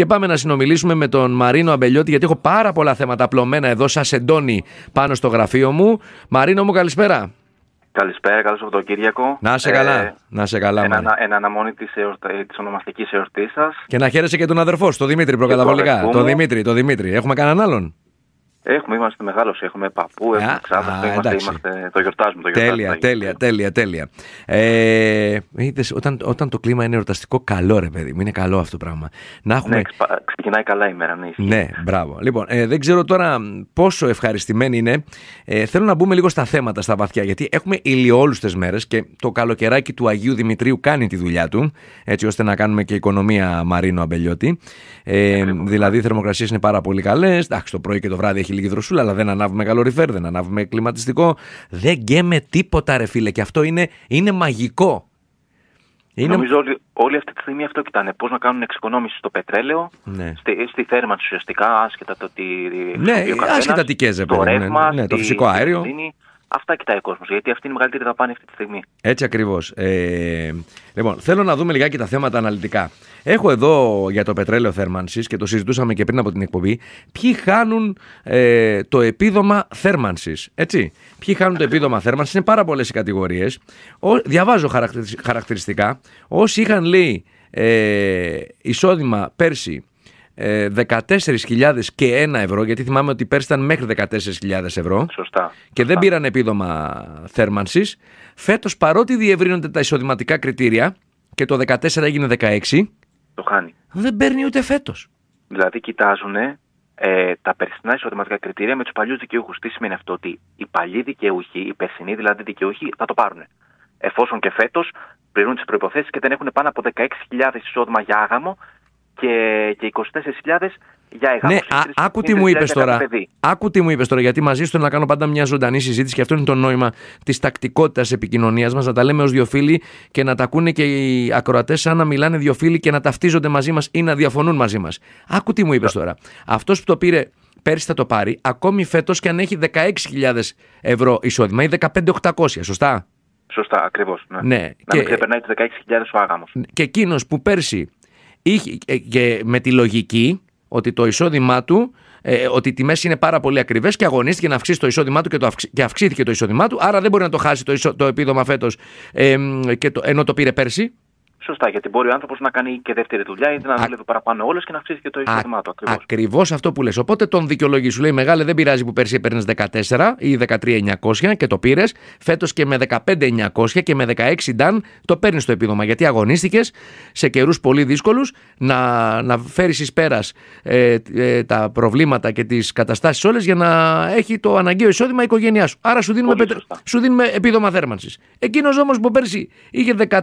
Και πάμε να συνομιλήσουμε με τον Μαρίνο Αμπελιώτη, γιατί έχω πάρα πολλά θέματα απλωμένα εδώ, σα εντώνει πάνω στο γραφείο μου. Μαρίνο μου, καλησπέρα. Καλησπέρα, τον Κύριακο. Να σε καλά. Ε, να είσαι καλά, εν, εν αναμονή της της ε, ονομαστικής εορτής σας. Και να χαίρεσαι και τον αδερφό, τον Δημήτρη προκαταβολικά. Το Δημήτρη, το Δημήτρη. Έχουμε κανέναν άλλον. Έχουμε, είμαστε μεγάλος, έχουμε παππού, έχουμε ξάδερφο, είμαστε, είμαστε, το γιορτάζουμε. Το γιορτάζουμε τέλεια, τέλεια, τέλεια, τέλεια. Ε, είδες, όταν, όταν το κλίμα είναι ερωταστικό, καλό ρε παιδί μου, είναι καλό αυτό το πράγμα. Να έχουμε... Ναι, ξεκινάει καλά η μέρα, ναι. Ναι, μπράβο. Λοιπόν, ε, δεν ξέρω τώρα πόσο ευχαριστημένοι είναι. Ε, θέλω να μπούμε λίγο στα θέματα, στα βαθιά, γιατί έχουμε ηλιόλουστες μέρες και το καλοκαιράκι του Αγίου Δημητρίου κάνει τη δουλειά του, έτσι ώστε να κάνουμε και οικονομία Μαρίνο Αμπελιώτη. Ε, δηλαδή, οι θερμοκρασίες είναι πάρα πολύ καλές. εντάξει, το πρωί και το βράδυ έχει έχει λίγη δροσούλα, αλλά δεν ανάβουμε καλοριφέρ, δεν ανάβουμε κλιματιστικό. Δεν γκέμε τίποτα, ρε φίλε. Και αυτό είναι, είναι μαγικό. Νομίζω ότι όλη αυτή τη στιγμή αυτό κοιτάνε. Πώς να κάνουν εξοικονόμηση στο πετρέλαιο, ναι. στη, στη θέρμανση ουσιαστικά, άσχετα το τι. Ναι, άσχετα τι το, ρεύμα, το φυσικό αέριο. Αυτά κοιτάει ο κόσμος, γιατί αυτή είναι η μεγαλύτερη δαπάνη αυτή τη στιγμή. Έτσι ακριβώς. Ε, λοιπόν, θέλω να δούμε λιγάκι τα θέματα αναλυτικά. Έχω εδώ για το πετρέλαιο θέρμανσης και το συζητούσαμε και πριν από την εκπομπή. Ποιοι χάνουν ε, το επίδομα θέρμανσης. Έτσι. Ποιοι χάνουν το επίδομα θέρμανσης. Είναι πάρα πολλές οι κατηγορίες. Διαβάζω χαρακτηριστικά. Όσοι είχαν, λέει, ε, εισόδημα πέρσι 14.000 και 1 ευρώ, γιατί θυμάμαι ότι πέρσι ήταν μέχρι 14.000 ευρώ. Σωστά. Και δεν πήραν επίδομα θέρμανσης. Φέτος, παρότι διευρύνονται τα εισοδηματικά κριτήρια και το 14 έγινε 16. Το χάνει. Δεν παίρνει ούτε φέτος. Δηλαδή, κοιτάζουν ε, τα περσινά εισοδηματικά κριτήρια με τους παλιούς δικαιούχους. Τι σημαίνει αυτό, ότι οι παλιοί δικαιούχοι, οι περσινοί δηλαδή δικαιούχοι, θα το πάρουν. Εφόσον και φέτος πληρούν τις προποθέσει και δεν έχουν πάνω από 16.000 εισόδημα για άγαμο και, και 24.000 για εγγάμωση. Ναι, δηλαδή άκου τι μου είπε τώρα. Άκου τι μου είπες τώρα, γιατί μαζί σου να κάνω πάντα μια ζωντανή συζήτηση και αυτό είναι το νόημα της τακτικότητας επικοινωνίας μας. Να τα λέμε ως δύο φίλοι και να τα ακούνε και οι ακροατές σαν να μιλάνε δύο φίλοι και να ταυτίζονται μαζί μας ή να διαφωνούν μαζί μας. Άκου τι μου είπες ναι. τώρα. Αυτός που το πήρε πέρσι θα το πάρει ακόμη φέτος και αν έχει 16.000 ευρώ εισόδημα ή 15.800, σωστά. Σωστά, ακριβώς. Ναι. ναι. Να και... ξεπερνάει του 16.000 ο άγαμος. Ναι, και εκείνος που πέρσι ε, και με τη λογική ότι το εισόδημά του ε, ότι οι τιμές είναι πάρα πολύ ακριβές και αγωνίστηκε να αυξήσει το εισόδημά του και, το αυξήθηκε το εισόδημά του. Άρα δεν μπορεί να το χάσει το, το επίδομα φέτος ε, ενώ το πήρε πέρσι. Σωστά, γιατί μπορεί ο άνθρωπος να κάνει και δεύτερη δουλειά ή να δουλεύει παραπάνω όλες και να αυξήσει και το εισόδημά του. Ακριβώς αυτό που λες. Οπότε τον δικαιολογεί. Σου λέει μεγάλε, δεν πειράζει που πέρσι έπαιρνες 14 ή 13.900 και το πήρες. Φέτος και με 15.900 και με 16 νταν το παίρνεις το επίδομα. Γιατί αγωνίστηκες σε καιρούς πολύ δύσκολους να, να φέρεις εις πέρας ε, ε, τα προβλήματα και τις καταστάσεις όλες για να έχει το αναγκαίο εισόδημα η οικογένειά σου. Άρα σου δίνουμε, σου δίνουμε επίδομα θέρμανσης. Εκείνος όμως που πέρσι είχε 14.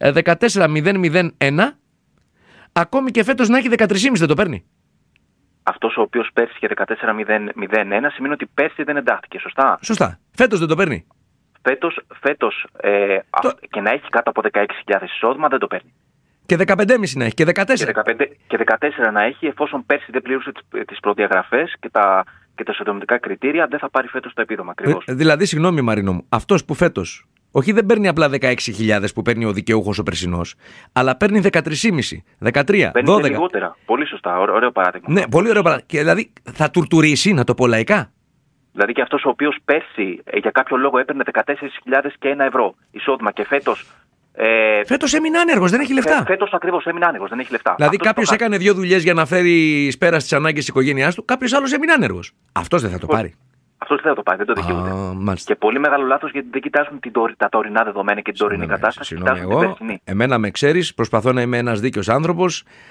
14-0-0-1, ε, ακόμη και φέτος να έχει 13,5 δεν το παίρνει. Αυτός ο οποίος πέρσι είχε σημαίνει ότι πέρσι δεν εντάχθηκε, σωστά. Σωστά. Φέτος δεν το παίρνει. Φέτος φέτος, ε, και να έχει κάτω από 16.000 εισόδημα δεν το παίρνει. Και 15,5 να έχει, και 14. Και 14 να έχει, εφόσον πέρσι δεν πλήρωσε τις προδιαγραφές και τα, και τα κριτήρια, δεν θα πάρει φέτος το επίδομα ακριβώς. Ε, δηλαδή, συγγνώμη Μαρίνο μου, αυτός που φέτος όχι δεν παίρνει απλά 16.000 που παίρνει ο δικαιούχος ο περσινός, αλλά παίρνει 13,5, 13, παίρνει λιγότερα. Πολύ σωστά, ωραίο παράδειγμα. Ναι, πολύ ωραίο παράδειγμα. Και δηλαδή θα τουρτουρήσει, να το πω λαϊκά. Δηλαδή και αυτός ο οποίος πέρσι ε, για κάποιο λόγο έπαιρνε 14.000 και ένα ευρώ εισόδημα και φέτος ε, φέτος έμεινε άνεργος, δεν έχει λεφτά. Φέτος ακριβώς έμεινε άνεργος, δεν έχει λεφτά. Δηλαδή κάποιο έκανε δύο δουλειές για να φέρει πέρα στις ανάγκες της οικογένειάς του, κάποιος άλλος έμεινε άνεργος. Αυτός δεν θα το πάρει. Αυτός δεν θα το πάει, δεν το δικαιούνται και πολύ μεγάλο λάθος γιατί δεν κοιτάζουν την, τα τωρινά δεδομένα και την τωρινή κατάσταση. Κοιτάζουν εγώ, την περσινή. Εμένα με ξέρεις, προσπαθώ να είμαι ένας δίκαιος άνθρωπος.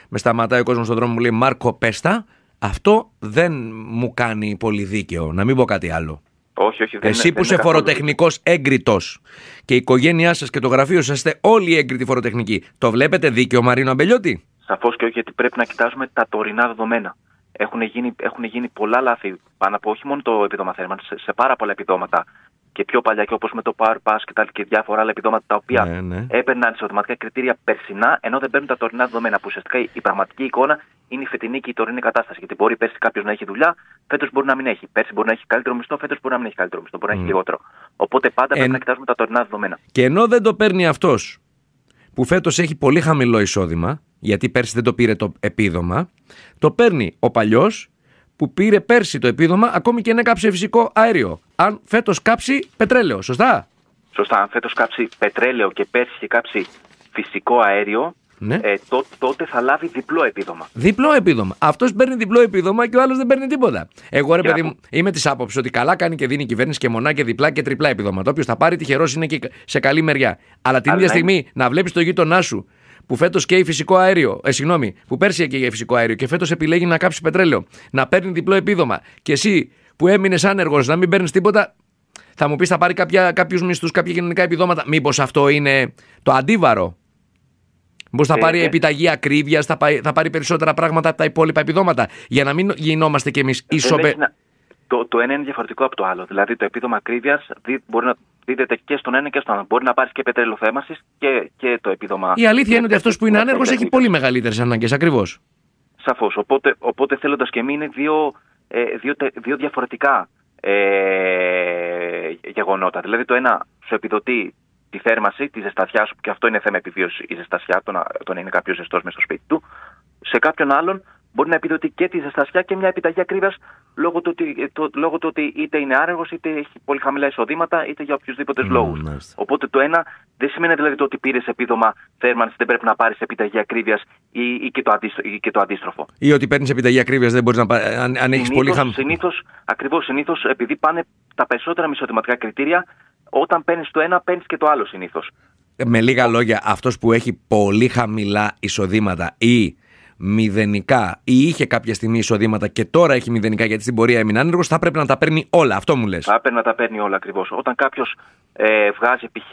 Με σταματάει ο κόσμος στον δρόμο μου λέει Μάρκο, πέστα. Αυτό δεν μου κάνει πολύ δίκαιο, να μην πω κάτι άλλο. Όχι, όχι, δεν Εσύ που είσαι φοροτεχνικό έγκριτος και η οικογένειά σας και το γραφείο σας είστε όλοι έγκριτοι φοροτεχνικοί. Το βλέπετε δίκαιο, Μαρίνο Αμπελιώτη. Σαφώς και όχι, γιατί πρέπει να κοιτάζουμε τα τωρινά δεδομένα. Έχουν γίνει, έχουν γίνει πολλά λάθη πάνω από όχι μόνο το επιδόμα θέρμανσης, σε, πάρα πολλά επιδόματα και πιο παλιά και όπως με το Power Pass και, τα, και διάφορα άλλα επιδόματα τα οποία ναι, ναι. έπαιρναν σε κριτήρια περσινά, ενώ δεν παίρνουν τα τωρινά δεδομένα. Που ουσιαστικά η, πραγματική εικόνα είναι η φετινή και η τωρινή κατάσταση. Γιατί μπορεί πέρσι κάποιος να έχει δουλειά, φέτος μπορεί να μην έχει. Πέρσι μπορεί να έχει καλύτερο μισθό, φέτος μπορεί να μην έχει καλύτερο μισθό, μπορεί να έχει λιγότερο. Οπότε πάντα πρέπει να κοιτάζουμε τα τωρινά δεδομένα. Και ενώ δεν το παίρνει αυτός που φέτος έχει πολύ χαμηλό εισόδημα, γιατί πέρσι δεν το πήρε το επίδομα, το παίρνει ο παλιός που πήρε πέρσι το επίδομα, ακόμη και αν έκαψε φυσικό αέριο. Αν φέτος κάψει πετρέλαιο, σωστά. Σωστά, αν φέτος κάψει πετρέλαιο και πέρσι και κάψει φυσικό αέριο, τότε, ναι. τότε θα λάβει διπλό επίδομα. Διπλό επίδομα. Αυτός παίρνει διπλό επίδομα και ο άλλος δεν παίρνει τίποτα. Εγώ ρε παιδί μου είμαι της άποψης ότι καλά κάνει και δίνει η κυβέρνηση και μονά και διπλά και τριπλά επίδομα. Το Όποιο θα πάρει τυχερός είναι και σε καλή μεριά. Αλλά την ίδια ναι. στιγμή να βλέπεις το γείτονά σου που φέτος καίει φυσικό αέριο, ε, συγγνώμη, που πέρσι έκαιγε φυσικό αέριο και φέτος επιλέγει να κάψει πετρέλαιο, να παίρνει διπλό επίδομα και εσύ που έμεινες άνεργος να μην παίρνεις τίποτα, θα μου πεις θα πάρει κάποιους μισθούς, κάποια κοινωνικά επιδόματα. Μήπως αυτό είναι το αντίβαρο. Μήπως θα ε, πάρει ε. επιταγή ακρίβειας, θα, πάρει περισσότερα πράγματα από τα υπόλοιπα επιδόματα. Για να μην γινόμαστε κι εμείς ε, ισοπε το, το ένα είναι διαφορετικό από το άλλο. Δηλαδή το επίδομα ακρίβειας μπορεί να δίδεται και στον ένα και στον άλλο. Μπορεί να πάρεις και πετρέλαιο θέμασης και, και το επίδομα. Η αλήθεια είναι ότι αυτός που είναι άνεργο έχει πολύ μεγαλύτερες ανάγκες, ακριβώς. Σαφώς. Οπότε, οπότε θέλοντας και εμεί είναι δύο, ε, δύο, δύο διαφορετικά ε, γεγονότα. Δηλαδή το ένα σου επιδοτεί τη θέρμαση, τη ζεστασιά σου, και αυτό είναι θέμα επιβίωσης η ζεστασιά, το να, το να είναι κάποιος ζεστός μέσα στο σπίτι του. Σε κάποιον άλλον μπορεί να επιδοτεί και τη ζεστασιά και μια επιταγή ακρίβειας λόγω, του ότι, ε, το, λόγω του ότι είτε είναι άρεγος, είτε έχει πολύ χαμηλά εισοδήματα, είτε για οποιουσδήποτε mm, ναι, λόγους. Ναι. Οπότε το ένα δεν σημαίνει δηλαδή ότι πήρες επίδομα θέρμανσης, δεν πρέπει να πάρεις επιταγή ακρίβειας ή, ή, ή, και το αντίστροφο. Ή ότι παίρνεις επιταγή ακρίβειας, δεν μπορείς να πάρει. Αν, αν έχεις πολύ χαμηλά. Ακριβώς συνήθως, επειδή πάνε τα περισσότερα μισοδηματικά κριτήρια, όταν παίρνεις το ένα, παίρνεις και το άλλο συνήθως. Ε, με λίγα λόγια, αυτός που έχει πολύ χαμηλά εισοδήματα ή μηδενικά ή είχε κάποια στιγμή εισοδήματα και τώρα έχει μηδενικά γιατί στην πορεία έμεινε άνεργος, θα πρέπει να τα παίρνει όλα. Αυτό μου λες. Θα πρέπει να τα παίρνει όλα ακριβώς. Όταν κάποιος ε, βγάζει π.χ.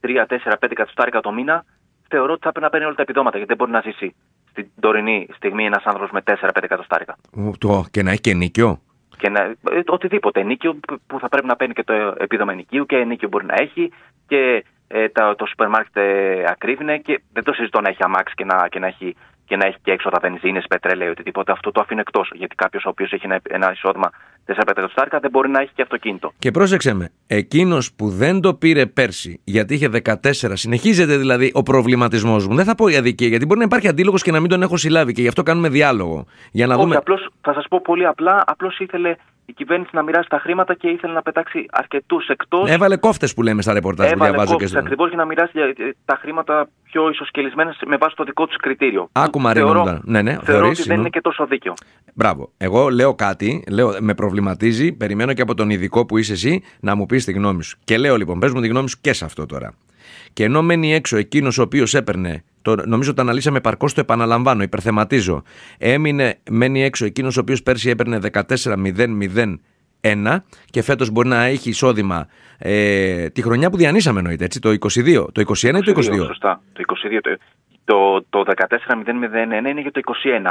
3-4-5 ε, εκατοστάρικα το μήνα, θεωρώ ότι θα πρέπει να παίρνει όλα τα επιδόματα γιατί δεν μπορεί να ζήσει στην τωρινή στιγμή ένας άνθρωπος με 4-5 εκατοστάρικα. Και να έχει και νίκιο. Και να, ε, οτιδήποτε. Νίκιο που θα πρέπει να παίρνει και το επίδομα νικίου και νίκιο μπορεί να έχει και το, το σούπερ μάρκετ ακρίβεινε και δεν το συζητώ να έχει αμάξι και να, και να έχει και να έχει και έξοδα βενζίνη, πετρέλαιο ή οτιδήποτε, αυτό το αφήνω εκτός. Γιατί κάποιος ο οποίος έχει ένα εισόδημα 4 πετρελαιοστάρικα δεν μπορεί να έχει και αυτοκίνητο. Και πρόσεξε με, εκείνος που δεν το πήρε πέρσι, γιατί είχε 14, συνεχίζεται δηλαδή ο προβληματισμός μου. Δεν θα πω η αδικία, γιατί μπορεί να υπάρχει αντίλογος και να μην τον έχω συλλάβει και γι' αυτό κάνουμε διάλογο. Για να Όχι, δούμε... απλώς, θα σας πω πολύ απλά, απλώς ήθελε η κυβέρνηση να μοιράσει τα χρήματα και ήθελε να πετάξει αρκετούς εκτός. Έβαλε κόφτες που λέμε στα ρεπορτάζ διαβάζω και στο. Ακριβώς για να μοιράσει ε, ε, τα χρήματα πιο ισοσκελισμένες με βάση το δικό τους κριτήριο. Άκουμα. ρε θεωρώ, ναι, ναι, θεωρώ ότι δεν είναι και τόσο δίκιο. Μπράβο. Εγώ λέω κάτι, λέω, με προβληματίζει, περιμένω και από τον ειδικό που είσαι εσύ να μου πεις τη γνώμη σου. Και λέω λοιπόν, πες μου τη γνώμη σου και σε αυτό τώρα. Και ενώ μένει έξω εκείνος ο οποίος έπαιρνε, το, νομίζω το αναλύσαμε παρκώς, το επαναλαμβάνω, υπερθεματίζω. Έμεινε, μένει έξω εκείνος ο οποίος πέρσι έπαιρνε 14-0-0 και φέτος μπορεί να έχει εισόδημα ε, τη χρονιά που διανύσαμε εννοείται, έτσι, το 22, το 21 ή το 22. Σωστά, το 22. Το, το 14.001 είναι για το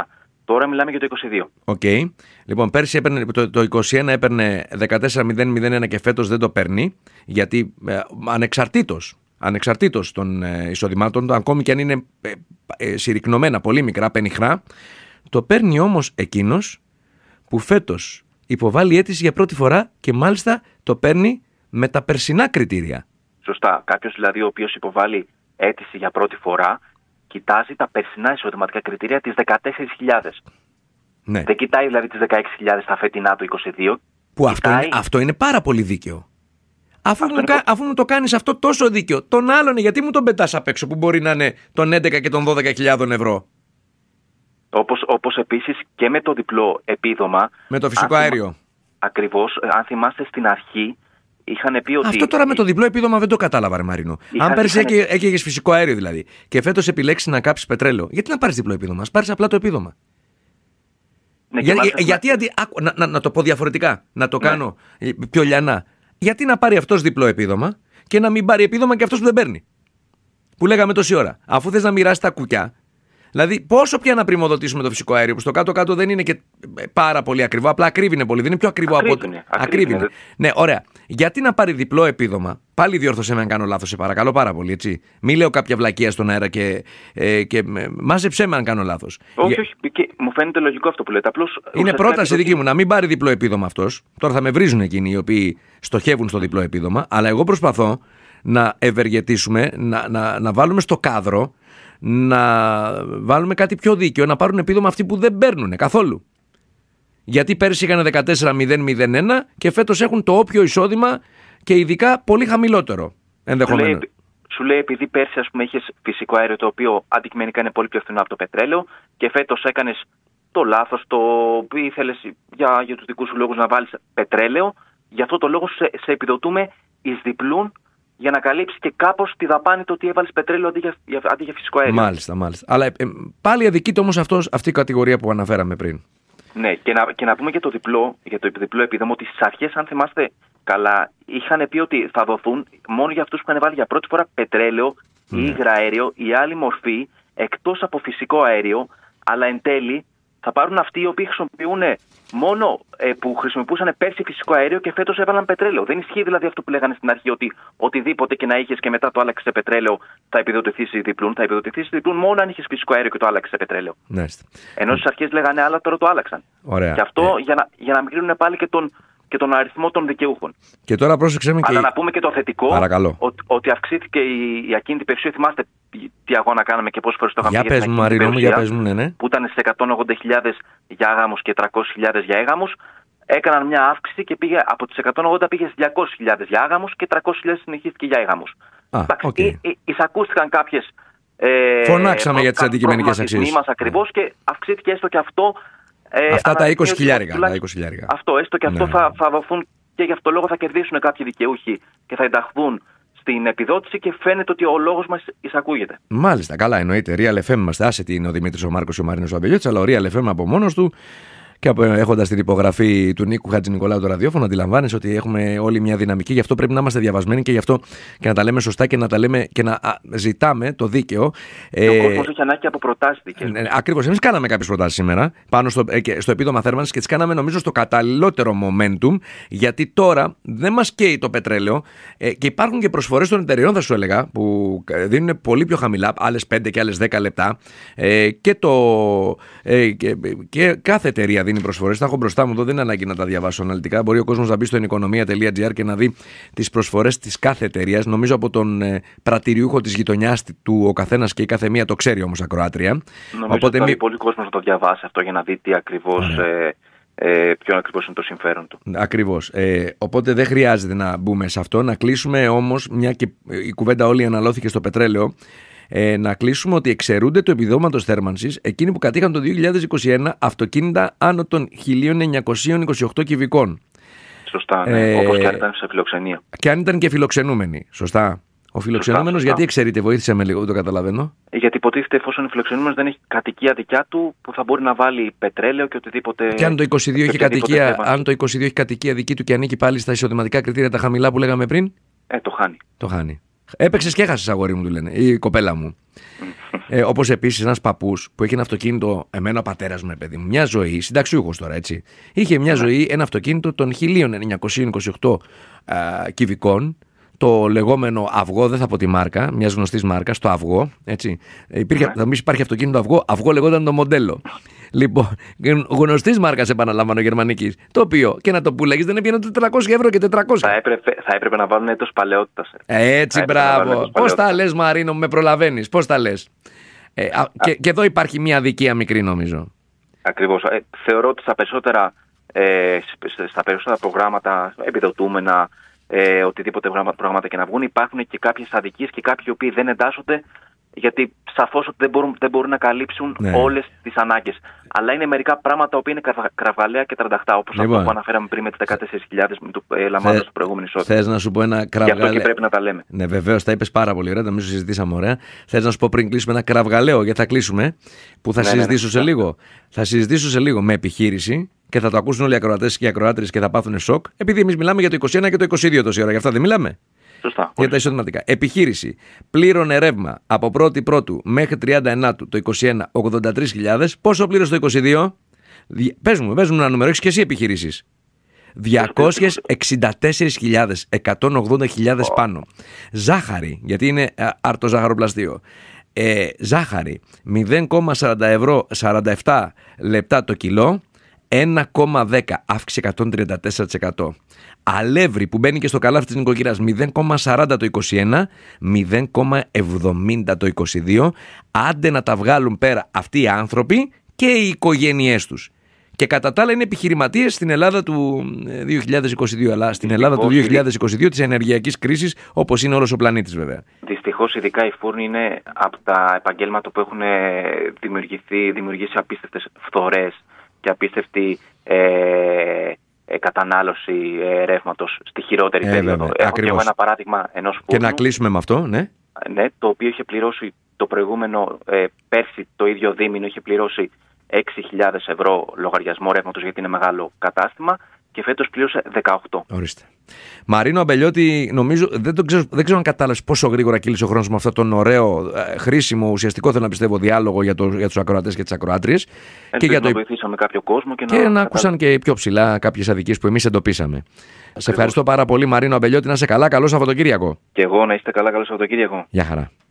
21. Τώρα μιλάμε για το 22. Οκ. Okay. Λοιπόν, πέρσι έπαιρνε, το, το 21 έπαιρνε 14.001 και φέτος δεν το παίρνει, γιατί ε, ανεξαρτήτως, των ε, εισοδημάτων, ακόμη και αν είναι ε, ε, συρρυκνωμένα, πολύ μικρά, πενιχρά, το παίρνει όμως εκείνος που φέτος υποβάλλει αίτηση για πρώτη φορά και μάλιστα το παίρνει με τα περσινά κριτήρια. Σωστά. Κάποιος δηλαδή ο οποίος υποβάλλει αίτηση για πρώτη φορά κοιτάζει τα περσινά εισοδηματικά κριτήρια τη 14.000. Ναι. Δεν κοιτάει δηλαδή τις 16.000 τα φετινά του 22. Που αυτό, είναι, αυτό είναι πάρα πολύ δίκαιο. Αφού, μου, αφού μου το κάνεις αυτό τόσο δίκαιο, τον άλλον γιατί μου τον πετάς απ' έξω που μπορεί να είναι των 11 και των 12.000 ευρώ. Όπως, όπως επίσης και με το διπλό επίδομα... Με το φυσικό αέριο. Ακριβώς. Αν θυμάστε στην αρχή είχαν πει ότι... Αυτό τώρα με το διπλό επίδομα δεν το κατάλαβα, ρε Μαρίνο. Είχαν, αν πέρσι είχαν... φυσικό αέριο δηλαδή και φέτος επιλέξεις να κάψεις πετρέλαιο, γιατί να πάρεις διπλό επίδομα, ας πάρεις απλά το επίδομα. Ναι, Για, μάλιστα... γιατί αντί. Να, να, το πω διαφορετικά, να το ναι. κάνω ε, πιο λιανά. Γιατί να πάρει αυτός διπλό επίδομα και να μην πάρει επίδομα και αυτός που δεν παίρνει. Που λέγαμε τόση ώρα. Αφού θες να μοιράσει τα κουκιά, Δηλαδή, πόσο πια να πρημοδοτήσουμε το φυσικό αέριο, που στο κάτω-κάτω δεν είναι και ε, πάρα πολύ ακριβό, απλά ακρίβεινε πολύ. Δεν είναι πιο ακριβό από από Ακρίβεινε. Ναι, ωραία. Γιατί να πάρει διπλό επίδομα. Πάλι διόρθωσε με αν κάνω λάθος, σε παρακαλώ πάρα πολύ. Έτσι. Μη λέω κάποια βλακεία στον αέρα και, ε, και μάζεψέ με αν κάνω λάθος. Όχι, όχι. μου φαίνεται λογικό αυτό που λέτε. είναι πρόταση δική μου να μην πάρει διπλό επίδομα αυτός. Τώρα θα με βρίζουν εκείνοι οι οποίοι στοχεύουν στο διπλό επίδομα, αλλά εγώ προσπαθώ να ευεργετήσουμε, να, να, να βάλουμε στο κάδρο να βάλουμε κάτι πιο δίκαιο, να πάρουν επίδομα αυτοί που δεν παίρνουν καθόλου. Γιατί πέρσι είχαν 14.001 και φέτος έχουν το όποιο εισόδημα και ειδικά πολύ χαμηλότερο Σου λέει επειδή πέρσι ας πούμε, είχες φυσικό αέριο το οποίο αντικειμενικά είναι πολύ πιο φθηνό από το πετρέλαιο και φέτος έκανες το λάθος, το ήθελες για, για τους δικούς σου λόγους να βάλεις πετρέλαιο, γι' αυτό το λόγο σε, σε επιδοτούμε εις διπλούν για να καλύψει και κάπως τη δαπάνη το ότι έβαλες πετρέλαιο αντί για, αντί για φυσικό αέριο. Μάλιστα, μάλιστα. Αλλά ε, ε, πάλι αδικείται όμως αυτή η κατηγορία που αναφέραμε πριν. Ναι, και να, και να πούμε και το διπλό, για το διπλό επίδομο, ότι στις αρχές, αν θυμάστε καλά, είχαν πει ότι θα δοθούν μόνο για αυτούς που είχαν βάλει για πρώτη φορά πετρέλαιο ναι. ή υγραέριο ή άλλη μορφή εκτός από φυσικό αέριο, αλλά εν τέλει θα πάρουν αυτοί οι οποίοι χρησιμοποιούν μόνο ε, που χρησιμοποιούσαν πέρσι φυσικό αέριο και φέτος έβαλαν πετρέλαιο. Δεν ισχύει δηλαδή αυτό που λέγανε στην αρχή ότι οτιδήποτε και να είχες και μετά το άλλαξε σε πετρέλαιο θα επιδοτηθείς διπλούν. Θα επιδοτηθείς διπλούν μόνο αν είχες φυσικό αέριο και το άλλαξε σε πετρέλαιο. Ναι. Ενώ στις αρχές λέγανε άλλα, τώρα το άλλαξαν. Και αυτό ε. για να, για να πάλι και τον και τον αριθμό των δικαιούχων. Και τώρα πρόσεξε με και. Αλλά να πούμε και το θετικό. Ότι, αυξήθηκε η, η ακίνητη περιουσία. Θυμάστε τι αγώνα κάναμε και πόσες φορές το είχαμε Για πε μου, Μαρίνο, για μου, ναι, ναι. Που ήταν στι 180.000 για άγαμους και 300.000 για έγαμους. Έκαναν μια αύξηση και πήγε από τις 180 πήγε στις 200.000 για άγαμους και 300.000 συνεχίστηκε για έγαμους. Εντάξει, okay. εισακούστηκαν κάποιες. Ε, Φωνάξαμε για τις αντικειμενικέ αξίε. ακριβώς και αυξήθηκε έστω και αυτό ε, Αυτά τα 20 χιλιάρικα. Αυτό, έστω και αυτό ναι. θα, θα δοθούν και γι' αυτό λόγο θα κερδίσουν κάποιοι δικαιούχοι και θα ενταχθούν στην επιδότηση και φαίνεται ότι ο λόγος μας εισακούγεται. Μάλιστα, καλά εννοείται. Real FM στάσε τι είναι ο Δημήτρης ο Μάρκος και ο Μαρίνος αλλά ο Ρία FM από μόνος του και έχοντας την υπογραφή του Νίκου Χατζη Νικολάου το ραδιόφωνο, αντιλαμβάνει ότι έχουμε όλη μια δυναμική. Γι' αυτό πρέπει να είμαστε διαβασμένοι και γι' αυτό και να τα λέμε σωστά και να τα λέμε και να ζητάμε το δίκαιο. Και ο ε, κόσμος έχει ανάγκη από προτάσεις ναι, Ακριβώς. Εμείς κάναμε κάποιες προτάσεις σήμερα πάνω στο, ε, στο επίδομα θέρμανσης και τις κάναμε νομίζω στο καταλληλότερο momentum, γιατί τώρα δεν μας καίει το πετρέλαιο ε, και υπάρχουν και προσφορές των εταιριών, θα σου έλεγα, που δίνουν πολύ πιο χαμηλά, άλλες 5 και άλλες 10 λεπτά. Και, το, και κάθε εταιρεία δίνει προσφορές. Τα έχω μπροστά μου εδώ, δεν είναι ανάγκη να τα διαβάσω αναλυτικά. Μπορεί ο κόσμος να μπει στο ενοικονομία.gr και να δει τις προσφορές της κάθε εταιρείας. Νομίζω από τον ε, πρατηριούχο της γειτονιάς του ο καθένας και η καθεμία το ξέρει όμως ακροάτρια. Νομίζω Οπότε, ότι μη... πολλοί κόσμο να το διαβάσει αυτό για να δει τι ακριβώς. Ε, ε, ποιο ακριβώς είναι το συμφέρον του. Ακριβώς. Ε, οπότε δεν χρειάζεται να μπούμε σε αυτό. Να κλείσουμε όμως, μια και η κουβέντα όλη αναλώθηκε στο πετρέλαιο ε, να κλείσουμε ότι εξαιρούνται του επιδόματος θέρμανσης εκείνοι που κατήχαν το 2021 αυτοκίνητα άνω των 1928 κυβικών. Σωστά, ναι. Ε, Όπως και αν ήταν σε φιλοξενία. Και αν ήταν και φιλοξενούμενοι. Σωστά. Ο φιλοξενούμενο γιατί εξαιρείται, βοήθησε με λίγο, δεν το καταλαβαίνω. Ε, γιατί υποτίθεται εφόσον ο φιλοξενούμενος δεν έχει κατοικία δικιά του που θα μπορεί να βάλει πετρέλαιο και οτιδήποτε. Και αν το 22 έχει κατοικία, 22 έχει κατοικία δική του και ανήκει πάλι στα ισοδηματικά κριτήρια τα χαμηλά που λέγαμε πριν. Ε, το χάνει. Το χάνει. Έπαιξες και έχασες, αγόρι μου, του λένε. Η κοπέλα μου. Ε, Όπως επίσης ένας παππούς που είχε ένα αυτοκίνητο, εμένα ο πατέρας μου, παιδί μου, μια ζωή, συνταξιούχος τώρα έτσι. Είχε μια ναι. ζωή, ένα αυτοκίνητο των 1928 α, κυβικών το λεγόμενο αυγό, δεν θα πω τη μάρκα, μιας γνωστής μάρκας, το αυγό. Έτσι. Υπήρχε, θα ναι. μην υπάρχει αυτοκίνητο αυγό, αυγό λεγόταν το μοντέλο. Λοιπόν, γνωστής μάρκας, επαναλαμβάνω, γερμανικής. Το οποίο και να το πουλάγει δεν έπαιρνε 400 ευρώ και 400. Θα έπρεπε, θα έπρεπε να βάλουν έτος παλαιότητας. Ε, έτσι, μπράβο. Πώς τα λες, Μαρίνο, με προλαβαίνεις. Πώς τα λες. Ε, και, εδώ υπάρχει μια αδικία μικρή, νομίζω. Ακριβώς. Ε, θεωρώ ότι στα περισσότερα, ε, στα περισσότερα προγράμματα επιδοτούμενα ε, οτιδήποτε προγράμματα και να βγουν. Υπάρχουν και κάποιες αδικίες και κάποιοι οποίοι δεν εντάσσονται, γιατί σαφώς ότι δεν, μπορούν, δεν μπορούν να καλύψουν ναι. όλες τις ανάγκες. Αλλά είναι μερικά πράγματα που είναι κραυγαλαία και 38, όπω λοιπόν, αυτό που αναφέραμε πριν με τις 14.000 ε, λαμβάνοντας του προηγούμενο Θες να σου πω ένα κραυγαλαίο. Γι' αυτό και πρέπει να τα λέμε. Ναι, βεβαίως, τα είπες πάρα πολύ ωραία, τα μην συζητήσαμε ωραία. Θες να σου πω πριν κλείσουμε ένα κραυγαλαίο, γιατί θα κλείσουμε, που θα ναι, ναι, ναι συζητήσω ναι, σε λίγο. Θα συζητήσω σε λίγο με επιχείρηση και θα το ακούσουν όλοι οι ακροατές και οι ακροάτρε και θα πάθουν σοκ, επειδή εμείς μιλάμε για το 21 και το 22 τόση ώρα. Γι' αυτό δεν μιλάμε. Για τα εισοδηματικά. Επιχείρηση πλήρωνε ρεύμα από 1η Πρώτου μέχρι 39 του το 21 83.000. Πόσο πλήρωσε το 22? Πες μου, ένα νούμερο, έχεις και εσύ επιχειρήσεις. 264.180.000 πάνω. Ζάχαρη, γιατί είναι ε, αρτοζαχαροπλαστείο. Ε, ζάχαρη, 0,40 ευρώ 47 λεπτά το κιλό, 1,10, αύξηση 134% αλεύρι που μπαίνει και στο καλάθι της νοικοκυράς 0,40 το 21, 0,70 το 22. Άντε να τα βγάλουν πέρα αυτοί οι άνθρωποι και οι οικογένειές τους. Και κατά τα άλλα είναι επιχειρηματίες στην Ελλάδα του 2022, ε, αλλά στην Ελλάδα του 2022 της ενεργειακής κρίσης, όπως είναι όλος ο πλανήτης βέβαια. Δυστυχώς, ειδικά οι φούρνοι είναι από τα επαγγέλματα που έχουν ε, δημιουργηθεί, δημιουργήσει απίστευτες φθορές και απίστευτη ε, ε, κατανάλωση ε, ρεύματος στη χειρότερη ε, περίοδο. Έχω και ένα παράδειγμα ενός φούρνου. Και να κλείσουμε με αυτό, ναι. ναι. Το οποίο είχε πληρώσει το προηγούμενο, ε, πέρσι το ίδιο δίμηνο, είχε πληρώσει 6.000 ευρώ λογαριασμό ρεύματος γιατί είναι μεγάλο κατάστημα και φέτος πλήρωσε 18. Ορίστε. Μαρίνο Αμπελιώτη, νομίζω, δεν, το ξέρω, δεν ξέρω αν κατάλαβες πόσο γρήγορα κύλησε ο χρόνος με αυτόν τον ωραίο, ε, χρήσιμο, ουσιαστικό θέλω να πιστεύω διάλογο για, το, για τους ακροατές και τις ακροάτριες. Ε, και για το... να βοηθήσαμε κάποιο κόσμο και, και να. ακούσαν και πιο ψηλά κάποιες αδικίες που εμείς εντοπίσαμε. Σε ευχαριστώ πάρα πολύ, Μαρίνο Αμπελιώτη. Να είσαι καλά. Καλό Σαββατοκύριακο. Και εγώ να είστε καλά. Καλό Σαββατοκύριακο. Γεια χαρά.